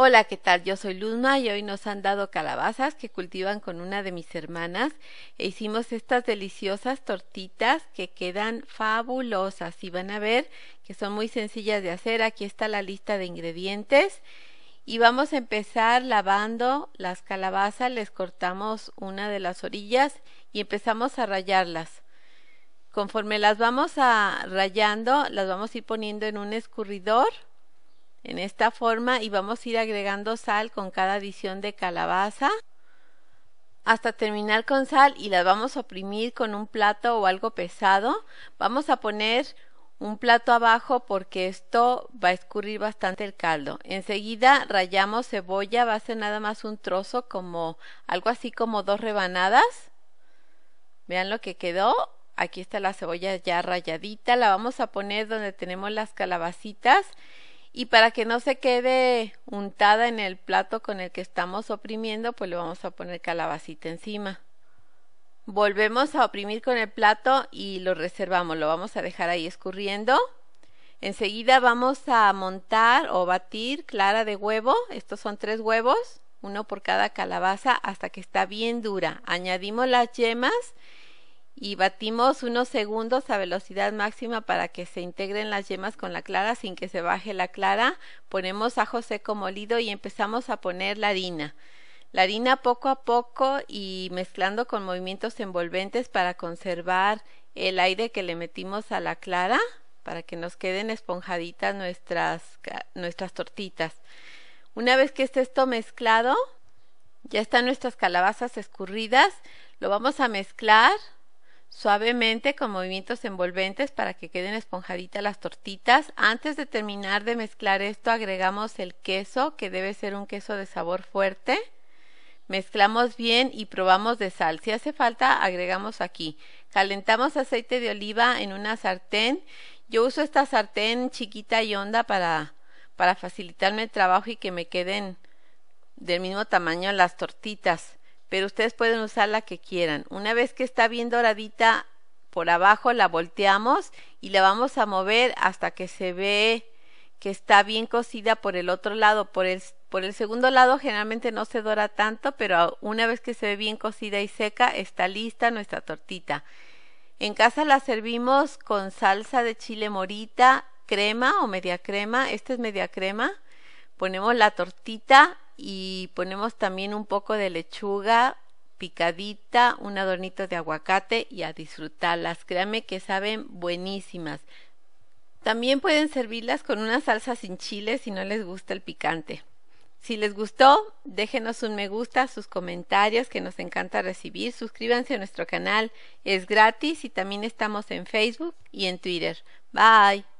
Hola, ¿qué tal? Yo soy Luzma y hoy nos han dado calabazas que cultivan con una de mis hermanas e hicimos estas deliciosas tortitas que quedan fabulosas y van a ver que son muy sencillas de hacer. Aquí está la lista de ingredientes y vamos a empezar lavando las calabazas, les cortamos una de las orillas y empezamos a rayarlas. Conforme las vamos a rayando, las vamos a ir poniendo en un escurridor en esta forma y vamos a ir agregando sal con cada adición de calabaza hasta terminar con sal y las vamos a oprimir con un plato o algo pesado. Vamos a poner un plato abajo porque esto va a escurrir bastante el caldo. Enseguida rayamos cebolla, va a ser nada más un trozo como algo así como dos rebanadas. Vean lo que quedó. Aquí está la cebolla ya rayadita, la vamos a poner donde tenemos las calabacitas y para que no se quede untada en el plato con el que estamos oprimiendo, pues le vamos a poner calabacita encima. Volvemos a oprimir con el plato y lo reservamos, lo vamos a dejar ahí escurriendo. Enseguida vamos a montar o batir clara de huevo, estos son tres huevos, uno por cada calabaza hasta que está bien dura. Añadimos las yemas y batimos unos segundos a velocidad máxima para que se integren las yemas con la clara sin que se baje la clara. Ponemos ajo seco molido y empezamos a poner la harina. La harina poco a poco y mezclando con movimientos envolventes para conservar el aire que le metimos a la clara para que nos queden esponjaditas nuestras, nuestras tortitas. Una vez que esté esto mezclado, ya están nuestras calabazas escurridas, lo vamos a mezclar suavemente con movimientos envolventes para que queden esponjaditas las tortitas. Antes de terminar de mezclar esto agregamos el queso que debe ser un queso de sabor fuerte. Mezclamos bien y probamos de sal. Si hace falta agregamos aquí. Calentamos aceite de oliva en una sartén. Yo uso esta sartén chiquita y honda para, para facilitarme el trabajo y que me queden del mismo tamaño las tortitas pero ustedes pueden usar la que quieran. Una vez que está bien doradita por abajo, la volteamos y la vamos a mover hasta que se ve que está bien cocida por el otro lado. Por el, segundo lado generalmente no se dora tanto, pero una vez que se ve bien cocida y seca, está lista nuestra tortita. En casa la servimos con salsa de chile morita, crema o media crema. Esta es media crema. Ponemos la tortita y ponemos también un poco de lechuga picadita, un adornito de aguacate y a disfrutarlas. Créame que saben buenísimas. También pueden servirlas con una salsa sin chile si no les gusta el picante. Si les gustó, déjenos un me gusta, sus comentarios que nos encanta recibir, suscríbanse a nuestro canal, es gratis y también estamos en Facebook y en Twitter. Bye.